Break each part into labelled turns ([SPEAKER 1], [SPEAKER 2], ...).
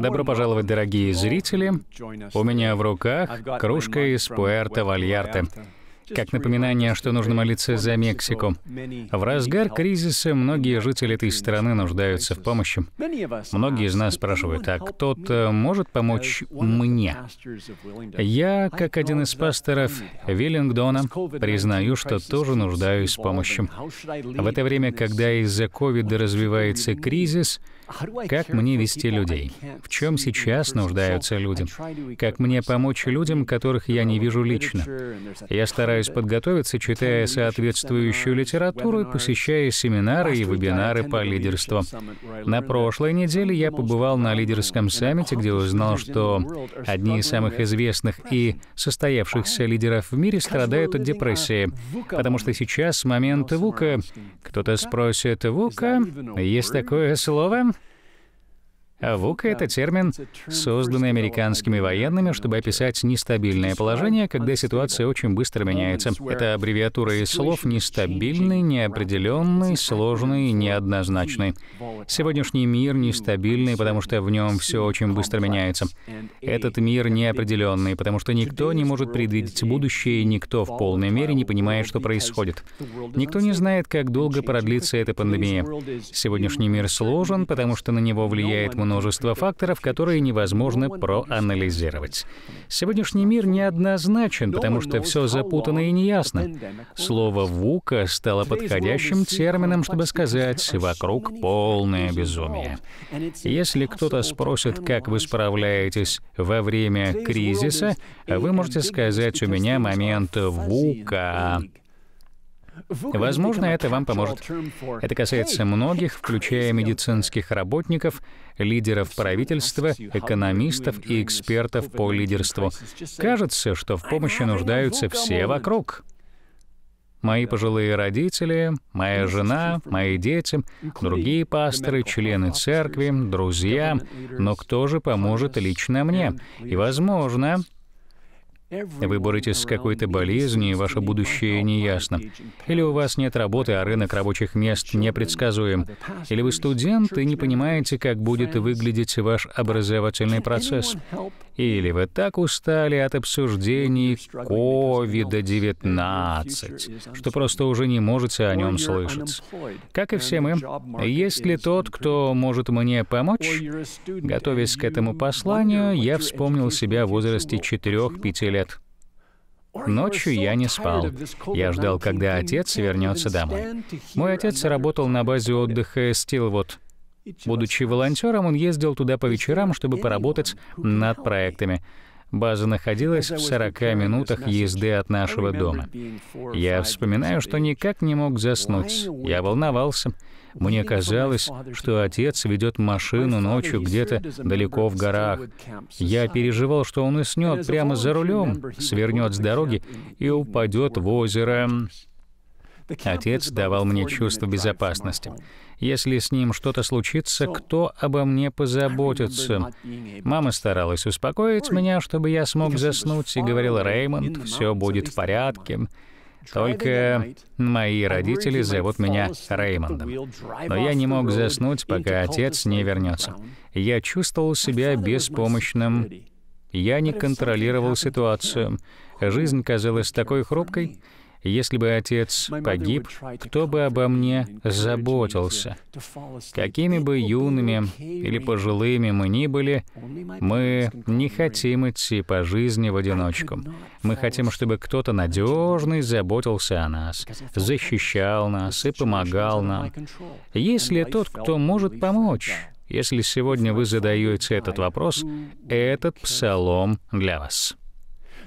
[SPEAKER 1] Добро пожаловать, дорогие зрители. У меня в руках кружка из Пуэрто-Вальярте. Как напоминание, что нужно молиться за Мексику. В разгар кризиса многие жители этой страны нуждаются в помощи. Многие из нас спрашивают, а кто-то может помочь мне? Я, как один из пасторов Виллингдона, признаю, что тоже нуждаюсь в помощи. В это время, когда из-за ковида развивается кризис, как мне вести людей? В чем сейчас нуждаются люди? Как мне помочь людям, которых я не вижу лично? Я стараюсь подготовиться, читая соответствующую литературу, посещая семинары и вебинары по лидерству. На прошлой неделе я побывал на лидерском саммите, где узнал, что одни из самых известных и состоявшихся лидеров в мире страдают от депрессии, потому что сейчас момент ВУКа. Кто-то спросит, ВУКа? Есть такое слово? А вука это термин, созданный американскими военными, чтобы описать нестабильное положение, когда ситуация очень быстро меняется. Это аббревиатура из слов «нестабильный», «неопределенный», «сложный», «неоднозначный». Сегодняшний мир нестабильный, потому что в нем все очень быстро меняется. Этот мир неопределенный, потому что никто не может предвидеть будущее, никто в полной мере не понимает, что происходит. Никто не знает, как долго продлится эта пандемия. Сегодняшний мир сложен, потому что на него влияет много множество факторов, которые невозможно проанализировать. Сегодняшний мир неоднозначен, потому что все запутано и неясно. Слово «вука» стало подходящим термином, чтобы сказать «вокруг полное безумие». Если кто-то спросит, как вы справляетесь во время кризиса, вы можете сказать «у меня момент вука». Возможно, это вам поможет. Это касается многих, включая медицинских работников, лидеров правительства, экономистов и экспертов по лидерству. Кажется, что в помощи нуждаются все вокруг. Мои пожилые родители, моя жена, мои дети, другие пасторы, члены церкви, друзья. Но кто же поможет лично мне? И, возможно, вы боретесь с какой-то болезнью, и ваше будущее неясно. Или у вас нет работы, а рынок рабочих мест непредсказуем. Или вы студент и не понимаете, как будет выглядеть ваш образовательный процесс. Или вы так устали от обсуждений COVID-19, что просто уже не можете о нем слышать. Как и все мы, есть ли тот, кто может мне помочь? Готовясь к этому посланию, я вспомнил себя в возрасте 4-5 лет. Ночью я не спал. Я ждал, когда отец вернется домой. Мой отец работал на базе отдыха Стилвуд. Будучи волонтером, он ездил туда по вечерам, чтобы поработать над проектами. База находилась в 40 минутах езды от нашего дома. Я вспоминаю, что никак не мог заснуть. Я волновался. Мне казалось, что отец ведет машину ночью где-то далеко в горах. Я переживал, что он уснет прямо за рулем, свернет с дороги и упадет в озеро. Отец давал мне чувство безопасности. Если с ним что-то случится, кто обо мне позаботится? Мама старалась успокоить меня, чтобы я смог заснуть, и говорила, «Реймонд, все будет в порядке». Только мои родители зовут меня Реймондом. Но я не мог заснуть, пока отец не вернется. Я чувствовал себя беспомощным. Я не контролировал ситуацию. Жизнь казалась такой хрупкой. Если бы отец погиб, кто бы обо мне заботился? Какими бы юными или пожилыми мы ни были, мы не хотим идти по жизни в одиночку. Мы хотим, чтобы кто-то надежный заботился о нас, защищал нас и помогал нам. Если тот, кто может помочь, если сегодня вы задаете этот вопрос, этот псалом для вас.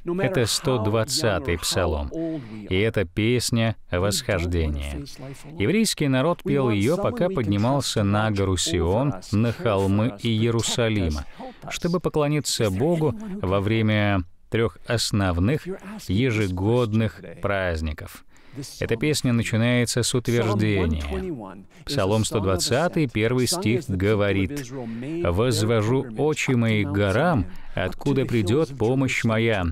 [SPEAKER 1] Это 120-й псалом, и это песня восхождения. Еврейский народ пел ее, пока поднимался на гору Сион, на холмы Иерусалима, чтобы поклониться Богу во время трех основных ежегодных праздников — эта песня начинается с утверждения. Псалом 120, первый стих говорит, «Возвожу очи мои к горам, откуда придет помощь моя».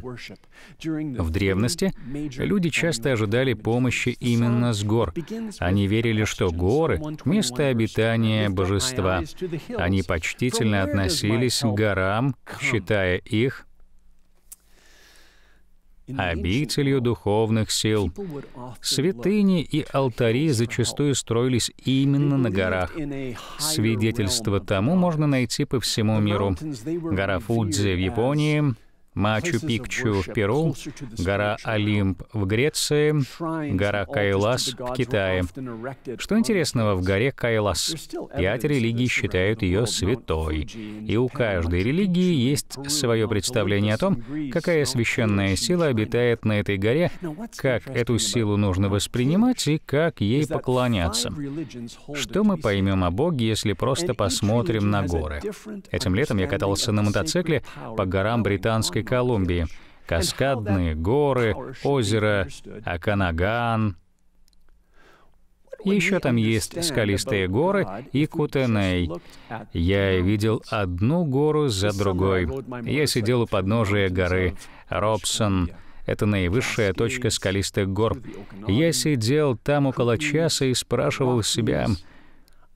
[SPEAKER 1] В древности люди часто ожидали помощи именно с гор. Они верили, что горы — место обитания божества. Они почтительно относились к горам, считая их обителью духовных сил. Святыни и алтари зачастую строились именно на горах. Свидетельство тому можно найти по всему миру. Гора Фудзи в Японии — Мачу-Пикчу в Перу, гора Олимп в Греции, гора Кайлас в Китае. Что интересного в горе Кайлас? Пять религий считают ее святой, и у каждой религии есть свое представление о том, какая священная сила обитает на этой горе, как эту силу нужно воспринимать и как ей поклоняться. Что мы поймем о Боге, если просто посмотрим на горы? Этим летом я катался на мотоцикле по горам британской Британской Колумбии. Каскадные горы, озеро Аканаган. Еще там есть скалистые горы и Кутеней. Я видел одну гору за другой. Я сидел у подножия горы Робсон. Это наивысшая точка скалистых гор. Я сидел там около часа и спрашивал себя,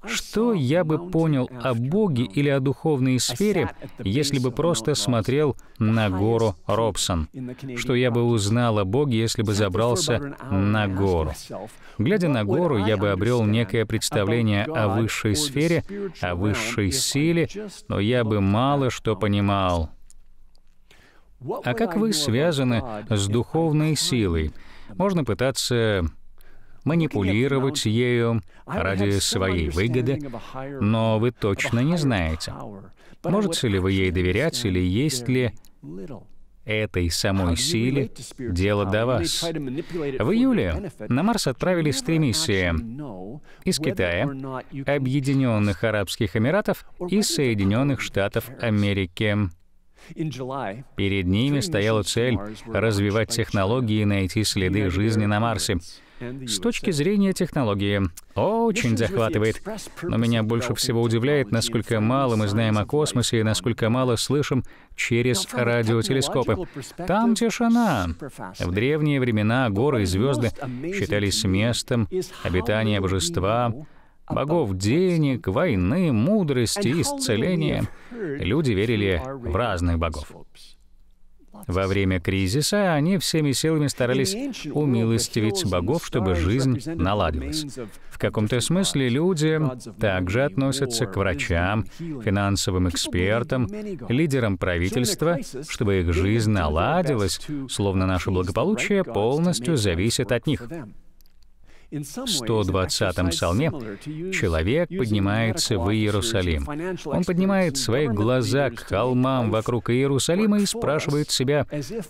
[SPEAKER 1] что я бы понял о Боге или о духовной сфере, если бы просто смотрел на гору Робсон? Что я бы узнал о Боге, если бы забрался на гору? Глядя на гору, я бы обрел некое представление о высшей сфере, о высшей силе, но я бы мало что понимал. А как вы связаны с духовной силой? Можно пытаться манипулировать ею ради своей выгоды, но вы точно не знаете, можете ли вы ей доверять или есть ли этой самой силе дело до вас. В июле на Марс отправились три миссии из Китая, Объединенных Арабских Эмиратов и Соединенных Штатов Америки. Перед ними стояла цель развивать технологии и найти следы жизни на Марсе с точки зрения технологии. Очень захватывает. Но меня больше всего удивляет, насколько мало мы знаем о космосе и насколько мало слышим через радиотелескопы. Там тишина. В древние времена горы и звезды считались местом обитания божества, богов денег, войны, мудрости, исцеления. Люди верили в разных богов. Во время кризиса они всеми силами старались умилостивить богов, чтобы жизнь наладилась. В каком-то смысле люди также относятся к врачам, финансовым экспертам, лидерам правительства, чтобы их жизнь наладилась, словно наше благополучие полностью зависит от них. В 120-м псалме человек поднимается в Иерусалим. Он поднимает свои глаза к холмам вокруг Иерусалима и спрашивает себя,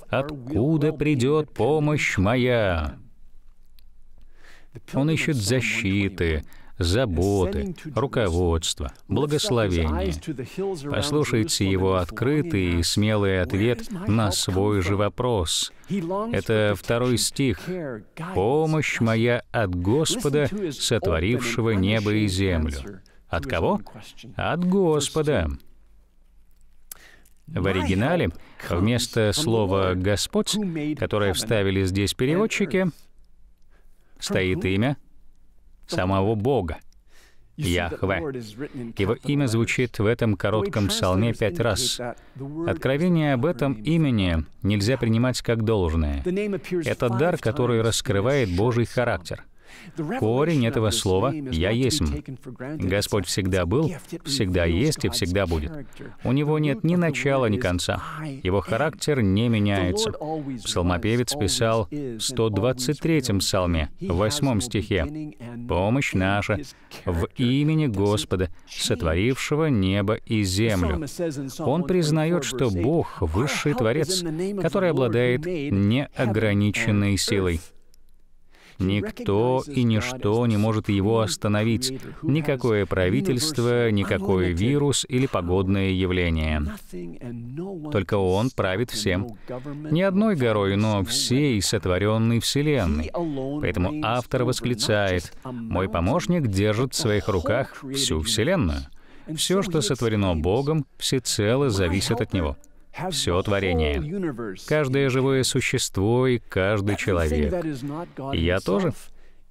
[SPEAKER 1] «Откуда придет помощь моя?» Он ищет защиты, заботы, руководства, благословения. Послушайте его открытый и смелый ответ на свой же вопрос. Это второй стих. «Помощь моя от Господа, сотворившего небо и землю». От кого? От Господа. В оригинале вместо слова «Господь», которое вставили здесь переводчики, стоит имя самого Бога. Яхве. Его имя звучит в этом коротком псалме пять раз. Откровение об этом имени нельзя принимать как должное. Это дар, который раскрывает Божий характер — Корень этого слова «я есть». Господь всегда был, всегда есть и всегда будет. У Него нет ни начала, ни конца. Его характер не меняется. Псалмопевец писал в 123-м псалме, в 8 стихе, «Помощь наша в имени Господа, сотворившего небо и землю». Он признает, что Бог — высший Творец, который обладает неограниченной силой. Никто и ничто не может его остановить. Никакое правительство, никакой вирус или погодное явление. Только Он правит всем. Не одной горой, но всей сотворенной Вселенной. Поэтому автор восклицает, «Мой помощник держит в своих руках всю Вселенную». Все, что сотворено Богом, всецело зависит от Него все творение, каждое живое существо и каждый человек. я тоже.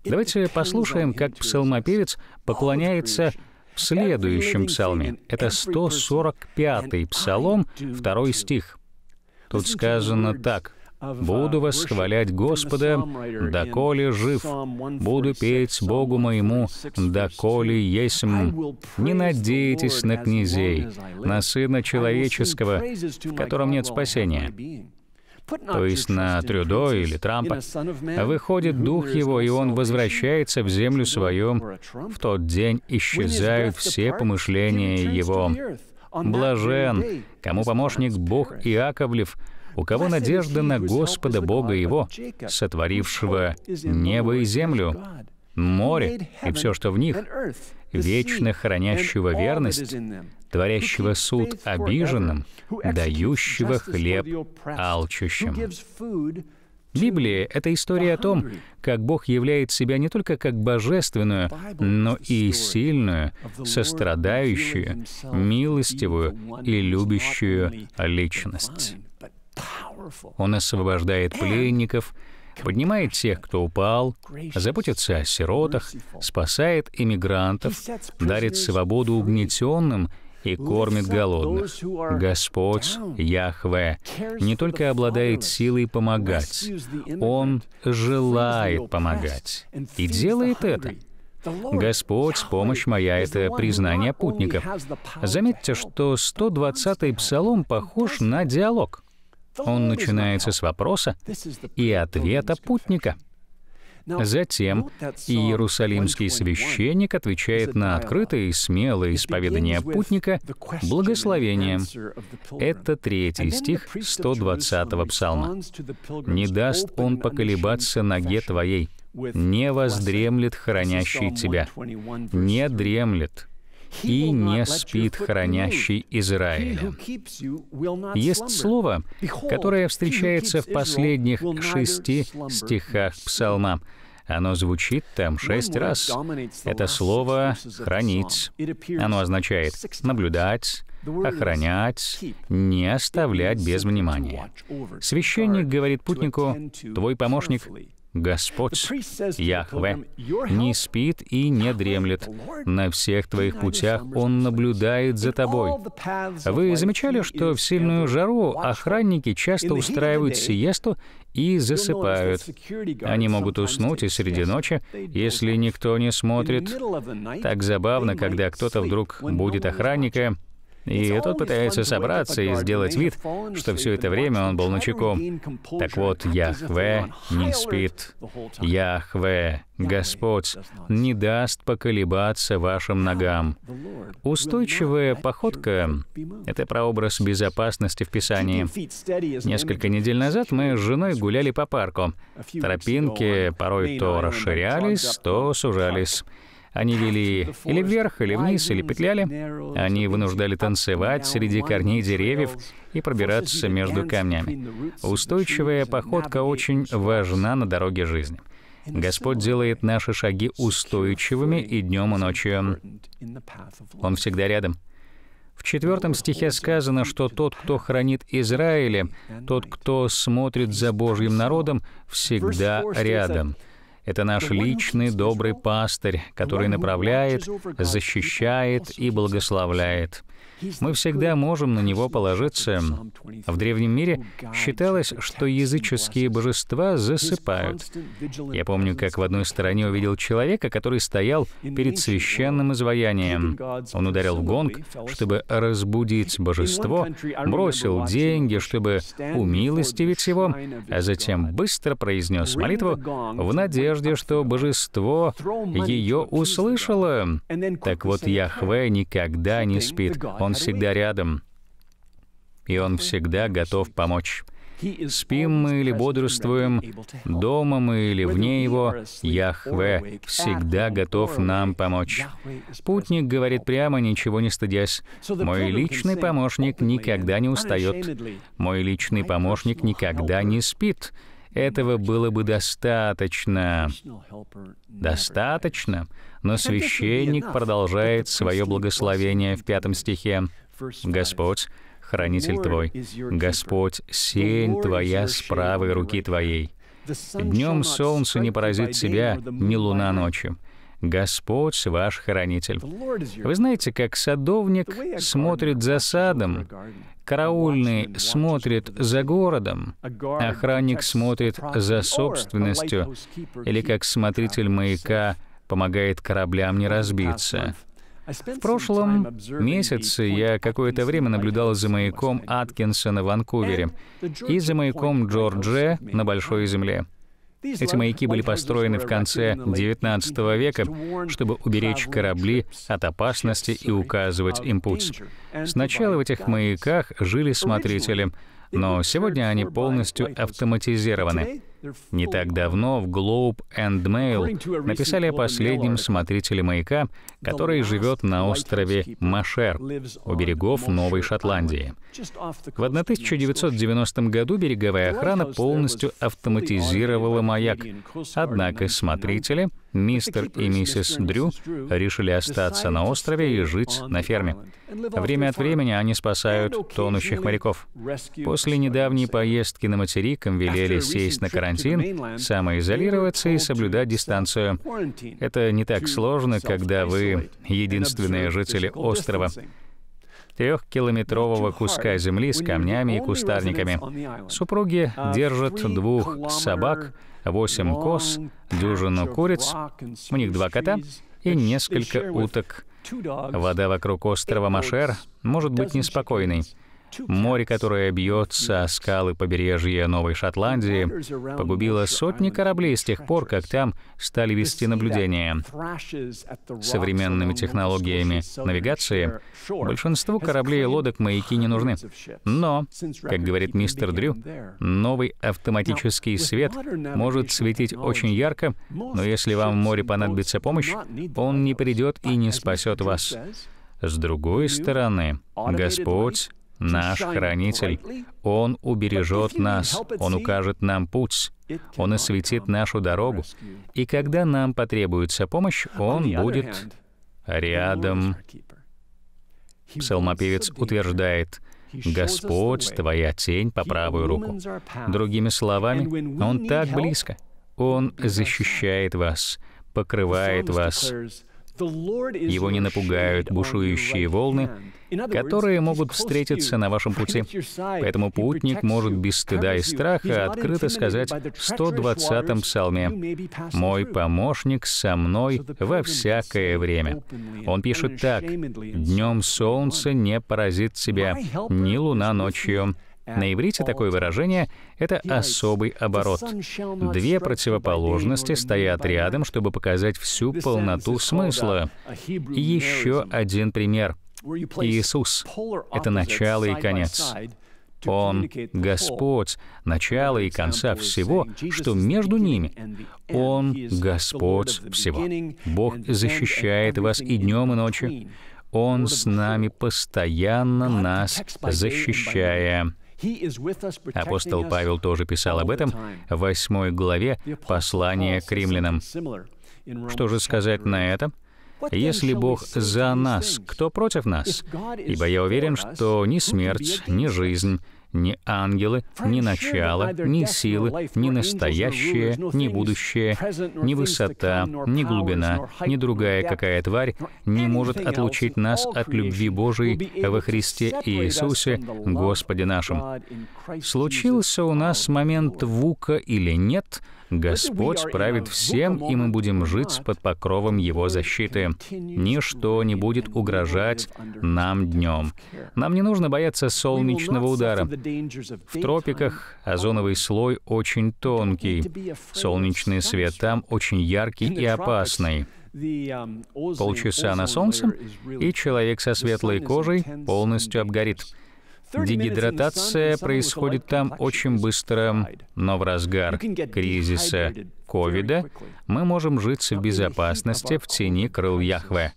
[SPEAKER 1] Давайте послушаем, как псалмопевец поклоняется в следующем псалме. Это 145-й псалом, второй стих. Тут сказано так — Буду восхвалять Господа, доколе жив. Буду петь Богу моему, доколе есть. Не надейтесь на князей, на Сына Человеческого, в котором нет спасения то есть на Трюдо или Трампа. Выходит дух его, и он возвращается в землю свою. В тот день исчезают все помышления его. Блажен, кому помощник Бог Иаковлев, у кого надежда на Господа Бога его, сотворившего небо и землю, море и все, что в них, вечно хранящего верность, творящего суд обиженным, дающего хлеб алчущим. Библия — это история о том, как Бог являет себя не только как божественную, но и сильную, сострадающую, милостивую и любящую личность. Он освобождает пленников, поднимает тех, кто упал, заботится о сиротах, спасает иммигрантов, дарит свободу угнетенным и кормит голодных. Господь, Яхве, не только обладает силой помогать, Он желает помогать и делает это. Господь, помощь моя — это признание путников. Заметьте, что 120-й псалом похож на диалог. Он начинается с вопроса и ответа путника. Затем Иерусалимский священник отвечает на открытое и смелое исповедание путника благословением. Это третий стих 120-го псалма. «Не даст он поколебаться ноге твоей, не воздремлет хранящий тебя, не дремлет» и не спит хранящий Израиля. Есть слово, которое встречается в последних шести стихах псалма. Оно звучит там шесть раз. Это слово «хранить». Оно означает «наблюдать», охранять, не оставлять без внимания. Священник говорит путнику, «Твой помощник Господь, Яхве, не спит и не дремлет. На всех твоих путях Он наблюдает за тобой. Вы замечали, что в сильную жару охранники часто устраивают сиесту и засыпают. Они могут уснуть и среди ночи, если никто не смотрит. Так забавно, когда кто-то вдруг будет охранника, и тот пытается собраться и сделать вид, что все это время он был начеку. Так вот, Яхве не спит. Яхве, Господь, не даст поколебаться вашим ногам. Устойчивая походка — это прообраз безопасности в Писании. Несколько недель назад мы с женой гуляли по парку. Тропинки порой то расширялись, то сужались. Они вели или вверх, или вниз, или петляли. Они вынуждали танцевать среди корней деревьев и пробираться между камнями. Устойчивая походка очень важна на дороге жизни. Господь делает наши шаги устойчивыми и днем, и ночью. Он всегда рядом. В четвертом стихе сказано, что тот, кто хранит Израиле, тот, кто смотрит за Божьим народом, всегда рядом. Это наш личный добрый пастырь, который направляет, защищает и благословляет. Мы всегда можем на него положиться. В древнем мире считалось, что языческие божества засыпают. Я помню, как в одной стороне увидел человека, который стоял перед священным изваянием. Он ударил в гонг, чтобы разбудить божество, бросил деньги, чтобы умилостивить его, а затем быстро произнес молитву в надежде, что божество ее услышало. Так вот, Яхве никогда не спит. Он всегда рядом, и Он всегда готов помочь. Спим мы или бодрствуем, дома мы или вне его, Яхве всегда готов нам помочь. Путник говорит прямо, ничего не стыдясь. Мой личный помощник никогда не устает. Мой личный помощник никогда не спит. Этого было бы достаточно. Достаточно но священник продолжает свое благословение в пятом стихе. «Господь, хранитель твой, Господь, сень твоя с правой руки твоей. Днем солнце не поразит тебя, ни луна ночью». Господь ваш хранитель. Вы знаете, как садовник смотрит за садом, караульный смотрит за городом, охранник смотрит за собственностью, или как смотритель маяка — помогает кораблям не разбиться. В прошлом месяце я какое-то время наблюдал за маяком Аткинсона в Ванкувере и за маяком Джорджия на Большой Земле. Эти маяки были построены в конце XIX века, чтобы уберечь корабли от опасности и указывать им путь. Сначала в этих маяках жили смотрители, но сегодня они полностью автоматизированы. Не так давно в Globe and Mail написали о последнем смотрителе маяка, который живет на острове Машер у берегов Новой Шотландии. В 1990 году береговая охрана полностью автоматизировала маяк, однако смотрители — Мистер и миссис Дрю решили остаться на острове и жить на ферме. Время от времени они спасают тонущих моряков. После недавней поездки на материк им велели сесть на карантин, самоизолироваться и соблюдать дистанцию. Это не так сложно, когда вы единственные жители острова трехкилометрового куска земли с камнями и кустарниками. Супруги держат двух собак, восемь коз, дюжину куриц, у них два кота и несколько уток. Вода вокруг острова Машер может быть неспокойной. Море, которое бьется о скалы побережья Новой Шотландии, погубило сотни кораблей с тех пор, как там стали вести наблюдения. Современными технологиями навигации большинству кораблей и лодок маяки не нужны. Но, как говорит мистер Дрю, новый автоматический свет может светить очень ярко, но если вам в море понадобится помощь, он не придет и не спасет вас. С другой стороны, Господь Наш хранитель, Он убережет нас, Он укажет нам путь, Он осветит нашу дорогу. И когда нам потребуется помощь, Он будет рядом. Псалмопевец утверждает, «Господь, твоя тень по правую руку». Другими словами, Он так близко. Он защищает вас, покрывает вас, его не напугают бушующие волны, которые могут встретиться на вашем пути. Поэтому путник может без стыда и страха открыто сказать в 120-м псалме «Мой помощник со мной во всякое время». Он пишет так «Днем солнце не поразит тебя, ни луна ночью». На иврите такое выражение — это особый оборот. Две противоположности стоят рядом, чтобы показать всю полноту смысла. И еще один пример. Иисус — это начало и конец. Он — Господь, начало и конца всего, что между ними. Он — Господь всего. Бог защищает вас и днем, и ночью. Он с нами постоянно нас защищая. Апостол Павел тоже писал об этом в 8 главе послания к римлянам. Что же сказать на это? Если Бог за нас, кто против нас? Ибо я уверен, что ни смерть, ни жизнь, ни ангелы, ни начало, ни силы, ни настоящее, ни будущее, ни высота, ни глубина, ни другая какая тварь не может отлучить нас от любви Божией во Христе Иисусе, Господе нашим. Случился у нас момент вука или нет, Господь правит всем, и мы будем жить под покровом Его защиты. Ничто не будет угрожать нам днем. Нам не нужно бояться солнечного удара, в тропиках озоновый слой очень тонкий, солнечный свет там очень яркий и опасный. Um, Полчаса на солнце, и человек со светлой кожей полностью обгорит. Дегидратация происходит там очень быстро, но в разгар кризиса ковида мы можем жить в безопасности в тени крыл Яхве.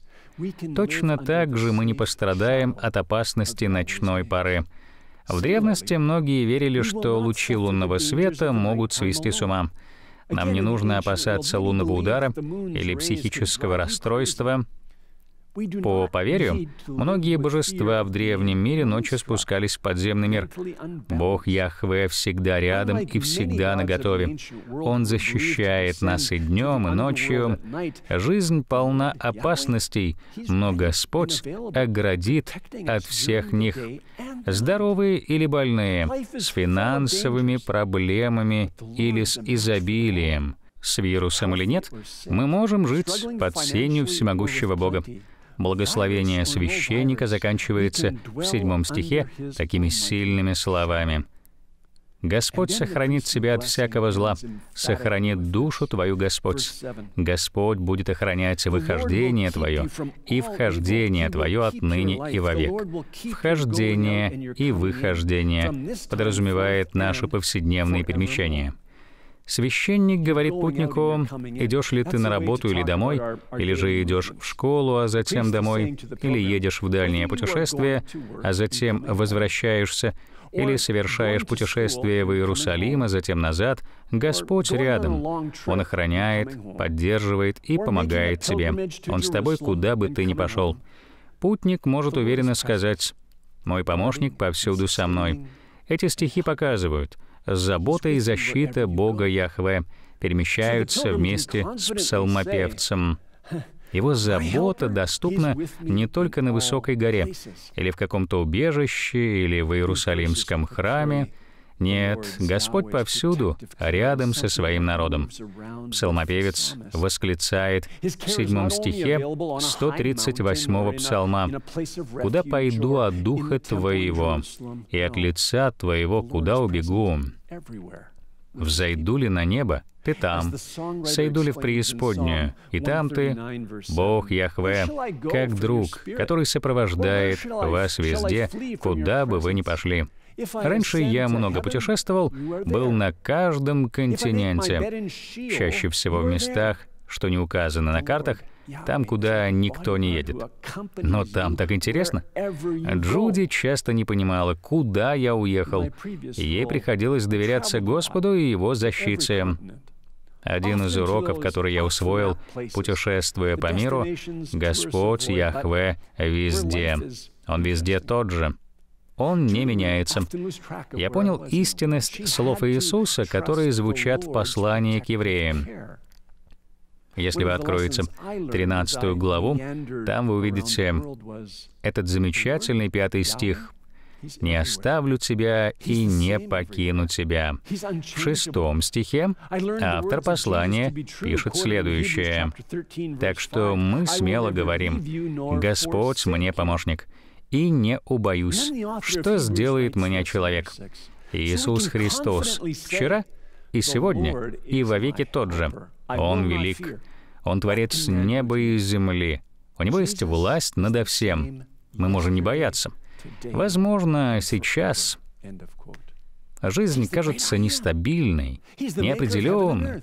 [SPEAKER 1] Точно так же мы не пострадаем от опасности ночной поры — в древности многие верили, что лучи лунного света могут свести с ума. Нам не нужно опасаться лунного удара или психического расстройства, по поверью, многие божества в древнем мире ночью спускались в подземный мир. Бог Яхве всегда рядом и всегда наготове. Он защищает нас и днем, и ночью. Жизнь полна опасностей, но Господь оградит от всех них. Здоровые или больные, с финансовыми проблемами или с изобилием с вирусом или нет, мы можем жить под сенью всемогущего Бога благословение священника заканчивается в седьмом стихе такими сильными словами. «Господь сохранит тебя от всякого зла, сохранит душу твою Господь. Господь будет охранять выхождение твое и вхождение твое отныне и вовек. Вхождение и выхождение подразумевает наши повседневные перемещения». Священник говорит путнику, идешь ли ты на работу или домой, или же идешь в школу, а затем домой, или едешь в дальнее путешествие, а затем возвращаешься, или совершаешь путешествие в Иерусалим, а затем назад, Господь рядом. Он охраняет, поддерживает и помогает тебе. Он с тобой куда бы ты ни пошел. Путник может уверенно сказать, «Мой помощник повсюду со мной». Эти стихи показывают — забота и защита Бога Яхве перемещаются вместе с псалмопевцем. Его забота доступна не только на высокой горе, или в каком-то убежище, или в Иерусалимском храме, нет, Господь повсюду, рядом со своим народом. Псалмопевец восклицает в седьмом стихе 138-го псалма, «Куда пойду от Духа Твоего, и от лица Твоего куда убегу?» Взойду ли на небо, ты там. Сойду ли в преисподнюю, и там ты, Бог Яхве, как друг, который сопровождает вас везде, куда бы вы ни пошли. Раньше я много путешествовал, был на каждом континенте, чаще всего в местах, что не указано на картах, там, куда никто не едет. Но там так интересно. Джуди часто не понимала, куда я уехал. Ей приходилось доверяться Господу и Его защите. Один из уроков, который я усвоил, путешествуя по миру, Господь Яхве везде. Он везде тот же. Он не меняется. Я понял истинность слов Иисуса, которые звучат в послании к евреям. Если вы откроете 13 главу, там вы увидите этот замечательный пятый стих не оставлю тебя и не покину тебя. В шестом стихе автор послания пишет следующее. Так что мы смело говорим, «Господь мне помощник» и не убоюсь, что сделает меня человек. Иисус Христос вчера и сегодня и вовеки тот же. Он велик. Он творец неба и земли. У него есть власть надо всем. Мы можем не бояться. Возможно, сейчас жизнь кажется нестабильной, неопределенной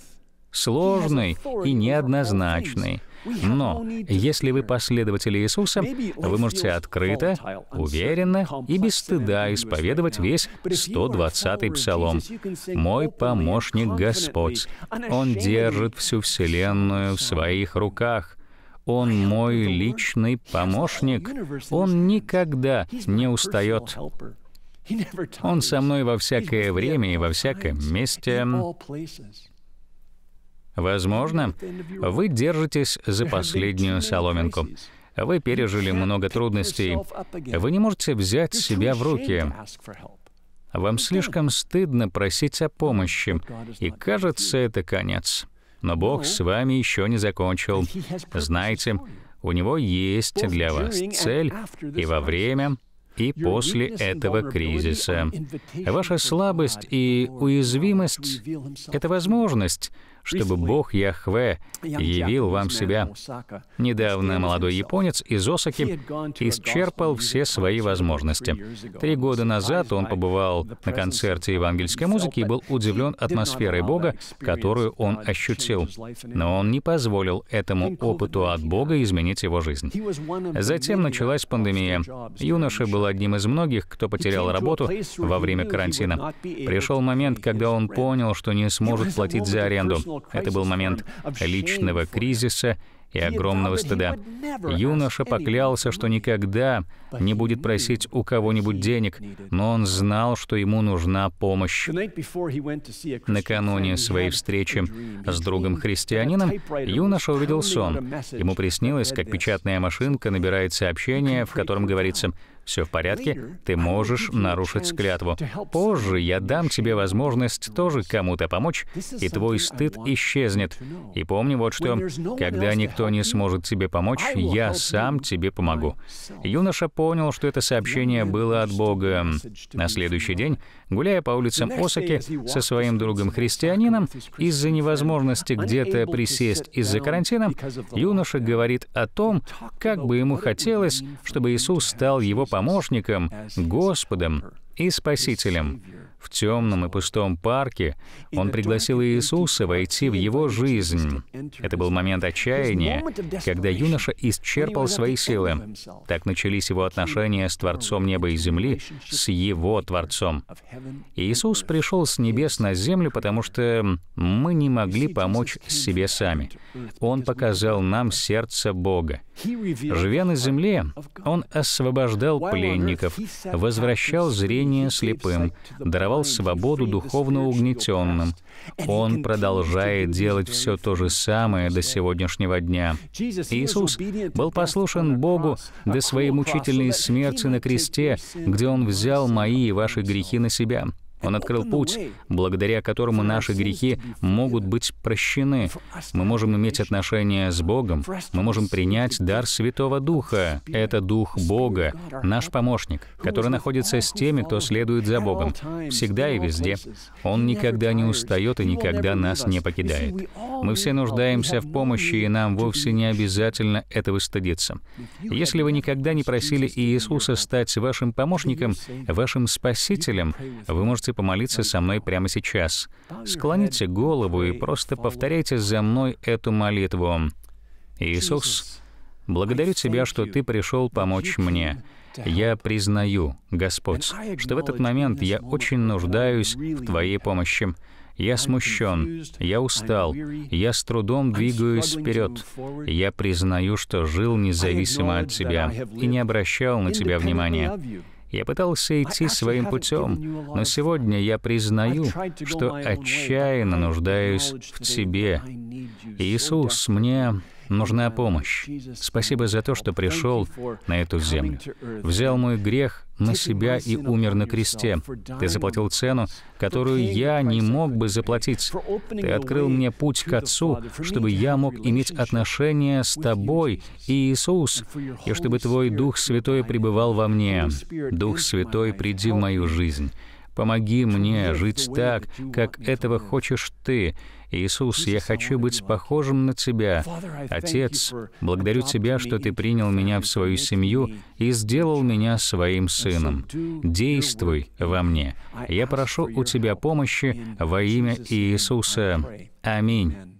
[SPEAKER 1] сложный и неоднозначный. Но если вы последователи Иисуса, вы можете открыто, уверенно и без стыда исповедовать весь 120-й псалом. «Мой помощник Господь, Он держит всю вселенную в своих руках». Он мой личный помощник. Он никогда не устает. Он со мной во всякое время и во всяком месте. Возможно, вы держитесь за последнюю соломинку. Вы пережили много трудностей. Вы не можете взять себя в руки. Вам слишком стыдно просить о помощи, и кажется, это конец. Но Бог с вами еще не закончил. Знаете, у Него есть для вас цель и во время, и после этого кризиса. Ваша слабость и уязвимость — это возможность чтобы Бог Яхве явил вам себя. Недавно молодой японец из Осаки исчерпал все свои возможности. Три года назад он побывал на концерте евангельской музыки и был удивлен атмосферой Бога, которую он ощутил. Но он не позволил этому опыту от Бога изменить его жизнь. Затем началась пандемия. Юноша был одним из многих, кто потерял работу во время карантина. Пришел момент, когда он понял, что не сможет платить за аренду. Это был момент личного кризиса и огромного стыда. Юноша поклялся, что никогда не будет просить у кого-нибудь денег, но он знал, что ему нужна помощь. Накануне своей встречи с другом-христианином юноша увидел сон. Ему приснилось, как печатная машинка набирает сообщение, в котором говорится «Все в порядке, ты можешь нарушить склятву. Позже я дам тебе возможность тоже кому-то помочь, и твой стыд исчезнет. И помни вот что, когда никто кто не сможет тебе помочь, я сам тебе помогу». Юноша понял, что это сообщение было от Бога. На следующий день, гуляя по улицам Осаки со своим другом-христианином, из-за невозможности где-то присесть из-за карантина, юноша говорит о том, как бы ему хотелось, чтобы Иисус стал его помощником, Господом и Спасителем. В темном и пустом парке он пригласил Иисуса войти в его жизнь. Это был момент отчаяния, когда юноша исчерпал свои силы. Так начались его отношения с Творцом неба и земли, с его Творцом. Иисус пришел с небес на землю, потому что мы не могли помочь себе сами. Он показал нам сердце Бога. Живя на земле, Он освобождал пленников, возвращал зрение слепым, даровал даровал свободу духовно угнетенным. Он продолжает делать все то же самое до сегодняшнего дня. Иисус был послушен Богу до своей мучительной смерти на кресте, где Он взял мои и ваши грехи на себя. Он открыл путь, благодаря которому наши грехи могут быть прощены. Мы можем иметь отношения с Богом, мы можем принять дар Святого Духа. Это Дух Бога, наш помощник, который находится с теми, кто следует за Богом, всегда и везде. Он никогда не устает и никогда нас не покидает. Мы все нуждаемся в помощи, и нам вовсе не обязательно этого стыдиться. Если вы никогда не просили Иисуса стать вашим помощником, вашим спасителем, вы можете помолиться со мной прямо сейчас. Склоните голову и просто повторяйте за мной эту молитву. «Иисус, благодарю Тебя, что Ты пришел помочь мне. Я признаю, Господь, что в этот момент я очень нуждаюсь в Твоей помощи. Я смущен, я устал, я с трудом двигаюсь вперед. Я признаю, что жил независимо от Тебя и не обращал на Тебя внимания. Я пытался идти своим путем, но сегодня я признаю, что отчаянно нуждаюсь в Тебе. Иисус, мне нужна помощь. Спасибо за то, что пришел на эту землю. Взял мой грех на себя и умер на кресте. Ты заплатил цену, которую я не мог бы заплатить. Ты открыл мне путь к Отцу, чтобы я мог иметь отношения с Тобой, и Иисус, и чтобы Твой Дух Святой пребывал во мне. Дух Святой, приди в мою жизнь. Помоги мне жить так, как этого хочешь Ты, Иисус, я хочу быть похожим на Тебя. Отец, благодарю Тебя, что Ты принял меня в свою семью и сделал меня своим сыном. Действуй во мне. Я прошу у Тебя помощи во имя Иисуса. Аминь.